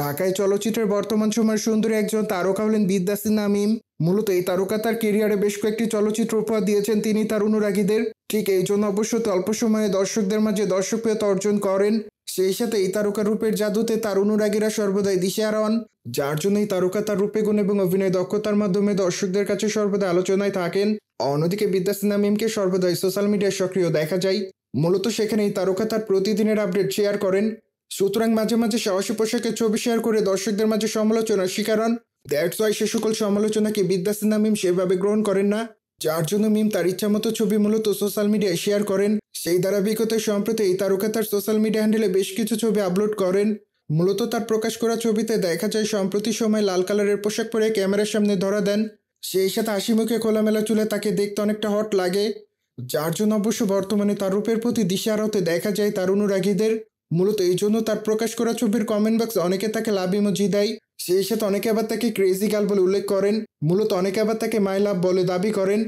ঢাকায় চলচ্চিত্রের বর্তমান সময়ের সুন্দরী একজন তারকা হলেন বিদ্যাসী নামিম মূলত এই তারকা তার কেরিয়ারে বেশ কয়েকটি চলচ্চিত্র উপহার দিয়েছেন তিনি তার অনুরাগীদের ঠিক এই জন্য অবশ্য অল্প সময়ে দর্শকদের মাঝে দর্শকপ্রিয়তা অর্জন করেন সেই সাথে এই তারকা রূপের জাদুতে তার অনুরাগীরা সর্বদাই দিশেহারা হন যার জন্য এই তারকা তার রূপে গুণ এবং অভিনয় দক্ষতার মাধ্যমে দর্শকদের কাছে সর্বদা আলোচনায় থাকেন অন্যদিকে বিদ্যা নামিমকে মিমকে সর্বদাই সোশ্যাল মিডিয়ায় সক্রিয় দেখা যায় মূলত সেখানে এই তারকা তার প্রতিদিনের আপডেট শেয়ার করেন সুতরাং মাঝে মাঝে সাহসী পোশাকের ছবি শেয়ার করে দর্শকদের মাঝে সমালোচনার শিকার হন দ্যাটস ওয়াই সে সকল সমালোচনাকে বিদ্যা সিনহা মিম সেভাবে গ্রহণ করেন না যার জন্য মিম তার ইচ্ছামতো ছবি মূলত সোশ্যাল মিডিয়ায় শেয়ার করেন সেই ধারাবাহিকতায় সম্প্রতি এই তারকা তার সোশ্যাল মিডিয়া হ্যান্ডেলে বেশ কিছু ছবি আপলোড করেন মূলত তার প্রকাশ করা ছবিতে দেখা যায় সম্প্রতি সময় লাল কালারের পোশাক পরে ক্যামেরার সামনে ধরা দেন সেই সাথে হাসি মুখে খোলামেলা চুলে তাকে দেখতে অনেকটা হট লাগে যার জন্য অবশ্য বর্তমানে তার রূপের প্রতি হতে দেখা যায় তার অনুরাগীদের মূলত এই জন্য তার প্রকাশ করা ছবির কমেন্ট বক্স অনেকে তাকে লাভ ইমোজি দেয় সেই সাথে অনেকে আবার তাকে ক্রেজি গাল বলে উল্লেখ করেন মূলত অনেকে আবার তাকে মাই লাভ বলে দাবি করেন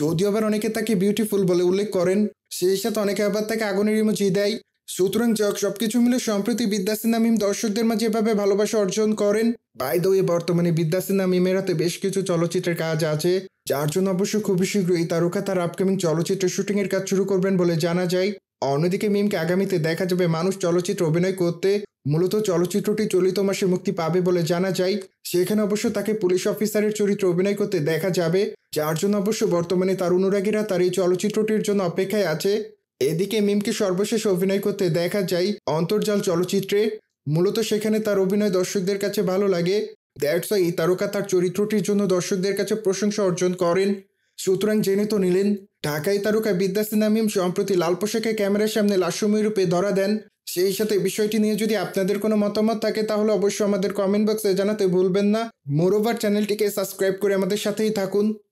যদিও আবার অনেকে তাকে বিউটিফুল বলে উল্লেখ করেন সেই সাথে অনেকে আবার তাকে আগুনের ইমোজি দেয় সুতরাং যাক সবকিছু মিলে সম্প্রতি বিদ্যাসিনা মিম দর্শকদের মাঝে এভাবে ভালোবাসা অর্জন করেন বাই দৌয়ে বর্তমানে বিদ্যাসিনা মিমের হাতে বেশ কিছু চলচ্চিত্রের কাজ আছে যার জন্য অবশ্য খুবই শীঘ্রই তারকা তার আপকামিং চলচ্চিত্রের শুটিংয়ের কাজ শুরু করবেন বলে জানা যায় অন্যদিকে মিমকে আগামীতে দেখা যাবে মানুষ চলচ্চিত্র অভিনয় করতে মূলত চলচ্চিত্রটি চলিত মাসে মুক্তি পাবে বলে জানা যায় সেখানে অবশ্য তাকে পুলিশ অফিসারের চরিত্র অভিনয় করতে দেখা যাবে যার জন্য অবশ্য বর্তমানে তার অনুরাগীরা তার এই চলচ্চিত্রটির জন্য অপেক্ষায় আছে এদিকে মিমকে সর্বশেষ অভিনয় করতে দেখা যায় অন্তর্জাল চলচ্চিত্রে মূলত সেখানে তার অভিনয় দর্শকদের কাছে ভালো লাগে দ্যাটস এই তারকা তার চরিত্রটির জন্য দর্শকদের কাছে প্রশংসা অর্জন করেন সুতরাং জেনে তো নিলেন ঢাকাই তারকা বিদ্যাসিনা নামিম সম্প্রতি লাল পোশাকে ক্যামেরার সামনে লাশমী রূপে ধরা দেন সেই সাথে বিষয়টি নিয়ে যদি আপনাদের কোনো মতামত থাকে তাহলে অবশ্যই আমাদের কমেন্ট বক্সে জানাতে ভুলবেন না মোরওভার চ্যানেলটিকে সাবস্ক্রাইব করে আমাদের সাথেই থাকুন